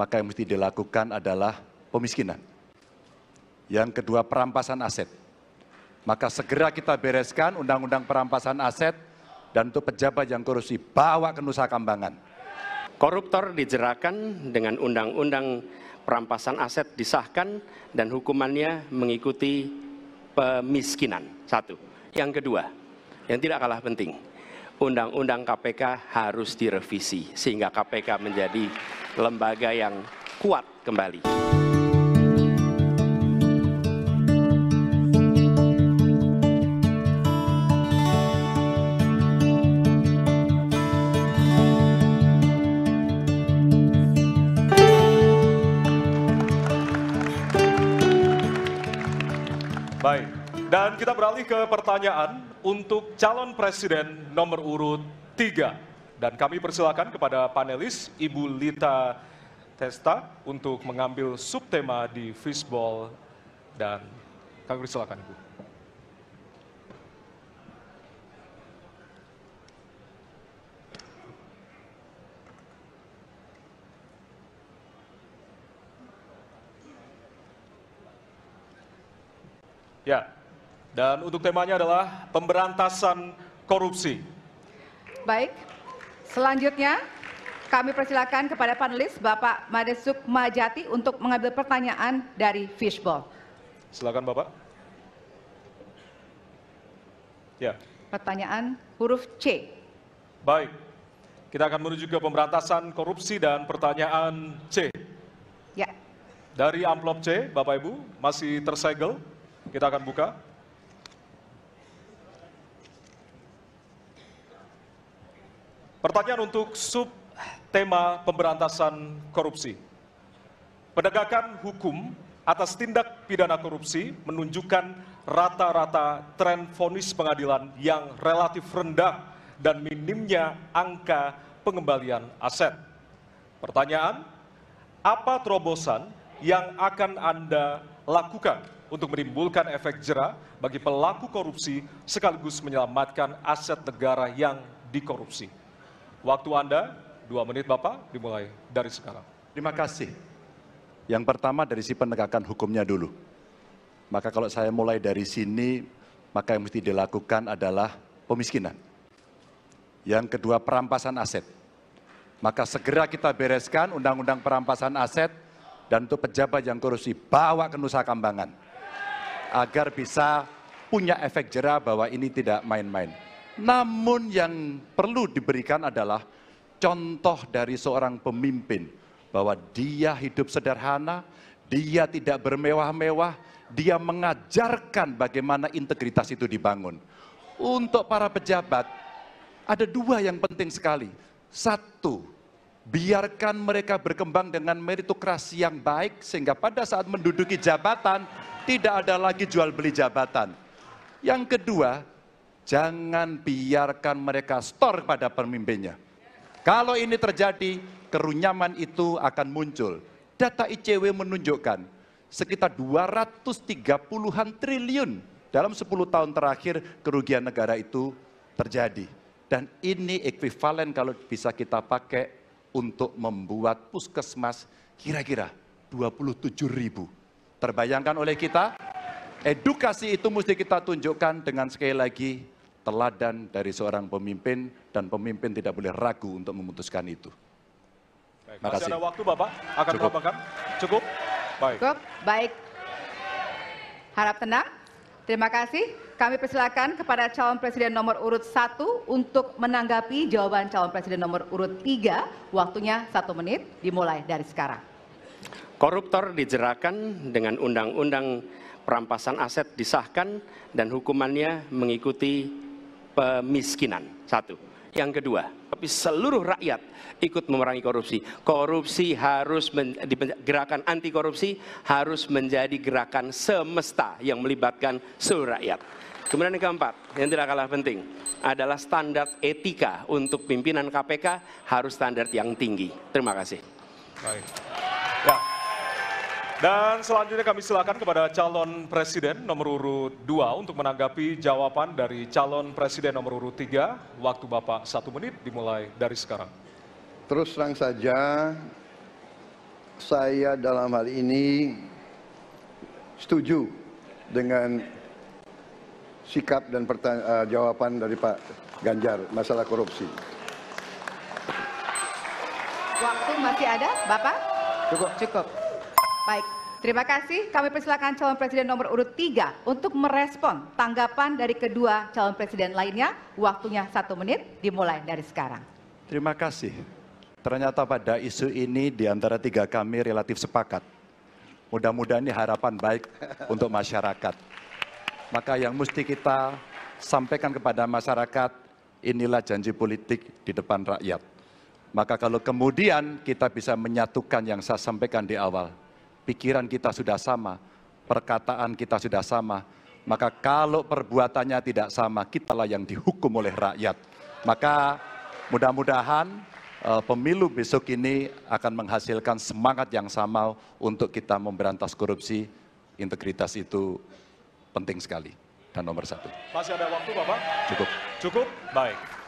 maka yang mesti dilakukan adalah pemiskinan. Yang kedua perampasan aset. Maka segera kita bereskan undang-undang perampasan aset dan untuk pejabat yang korupsi bawa ke Nusa Kambangan. Koruptor dijerakan dengan undang-undang perampasan aset disahkan dan hukumannya mengikuti pemiskinan. Satu. Yang kedua, yang tidak kalah penting, undang-undang KPK harus direvisi sehingga KPK menjadi lembaga yang kuat kembali. Baik, dan kita beralih ke pertanyaan untuk calon presiden nomor urut 3. Dan kami persilakan kepada panelis Ibu Lita Testa untuk mengambil subtema di fishball dan kami persilakan Ibu. Ya, dan untuk temanya adalah pemberantasan korupsi. Baik, Selanjutnya, kami persilakan kepada panelis Bapak Madesuk Majati untuk mengambil pertanyaan dari Fishball. Silakan Bapak. Ya. Pertanyaan huruf C. Baik. Kita akan menuju ke pemberantasan korupsi dan pertanyaan C. Ya. Dari amplop C, Bapak Ibu, masih tersegel. Kita akan buka. Pertanyaan untuk sub tema pemberantasan korupsi. Penegakan hukum atas tindak pidana korupsi menunjukkan rata-rata tren vonis pengadilan yang relatif rendah dan minimnya angka pengembalian aset. Pertanyaan, apa terobosan yang akan Anda lakukan untuk menimbulkan efek jerah bagi pelaku korupsi sekaligus menyelamatkan aset negara yang dikorupsi? Waktu Anda dua menit Bapak dimulai dari sekarang. Terima kasih. Yang pertama dari si penegakan hukumnya dulu. Maka kalau saya mulai dari sini, maka yang mesti dilakukan adalah pemiskinan. Yang kedua perampasan aset. Maka segera kita bereskan undang-undang perampasan aset dan untuk pejabat yang korupsi bawa ke Nusa Kambangan agar bisa punya efek jerah bahwa ini tidak main-main. Namun yang perlu diberikan adalah contoh dari seorang pemimpin bahwa dia hidup sederhana, dia tidak bermewah-mewah, dia mengajarkan bagaimana integritas itu dibangun. Untuk para pejabat, ada dua yang penting sekali. Satu, biarkan mereka berkembang dengan meritokrasi yang baik sehingga pada saat menduduki jabatan tidak ada lagi jual beli jabatan. Yang kedua, Jangan biarkan mereka store kepada pemimpinnya. Kalau ini terjadi, kerunyaman itu akan muncul. Data ICW menunjukkan sekitar 230-an triliun dalam 10 tahun terakhir kerugian negara itu terjadi. Dan ini ekuivalen kalau bisa kita pakai untuk membuat puskesmas kira-kira 27 ribu. Terbayangkan oleh kita edukasi itu mesti kita tunjukkan dengan sekali lagi teladan dari seorang pemimpin dan pemimpin tidak boleh ragu untuk memutuskan itu. Baik, Makasih. Masih ada waktu Bapak, akan Cukup. Bapak, Cukup? Baik. Cukup, baik. Harap tenang. Terima kasih. Kami persilakan kepada calon presiden nomor urut 1 untuk menanggapi jawaban calon presiden nomor urut 3. Waktunya satu menit dimulai dari sekarang. Koruptor dijerakan dengan undang-undang perampasan aset disahkan dan hukumannya mengikuti pemiskinan. Satu. Yang kedua, tapi seluruh rakyat ikut memerangi korupsi. Korupsi harus men, gerakan anti korupsi harus menjadi gerakan semesta yang melibatkan seluruh rakyat. Kemudian yang keempat, yang tidak kalah penting adalah standar etika untuk pimpinan KPK harus standar yang tinggi. Terima kasih. Baik. Dan selanjutnya kami silakan kepada calon presiden nomor urut 2 untuk menanggapi jawaban dari calon presiden nomor urut 3. Waktu Bapak satu menit dimulai dari sekarang. Terus terang saja, saya dalam hal ini setuju dengan sikap dan eh, jawaban dari Pak Ganjar masalah korupsi. Waktu masih ada, Bapak? Cukup. Cukup. Baik, terima kasih. Kami persilakan calon presiden nomor urut 3 untuk merespon tanggapan dari kedua calon presiden lainnya. Waktunya satu menit dimulai dari sekarang. Terima kasih. Ternyata pada isu ini di antara tiga kami relatif sepakat. Mudah-mudahan ini harapan baik untuk masyarakat. Maka yang mesti kita sampaikan kepada masyarakat, inilah janji politik di depan rakyat. Maka kalau kemudian kita bisa menyatukan yang saya sampaikan di awal, pikiran kita sudah sama, perkataan kita sudah sama, maka kalau perbuatannya tidak sama, kitalah yang dihukum oleh rakyat. Maka mudah-mudahan eh, pemilu besok ini akan menghasilkan semangat yang sama untuk kita memberantas korupsi. Integritas itu penting sekali dan nomor satu. Masih ada waktu Bapak? Cukup. Cukup? Baik.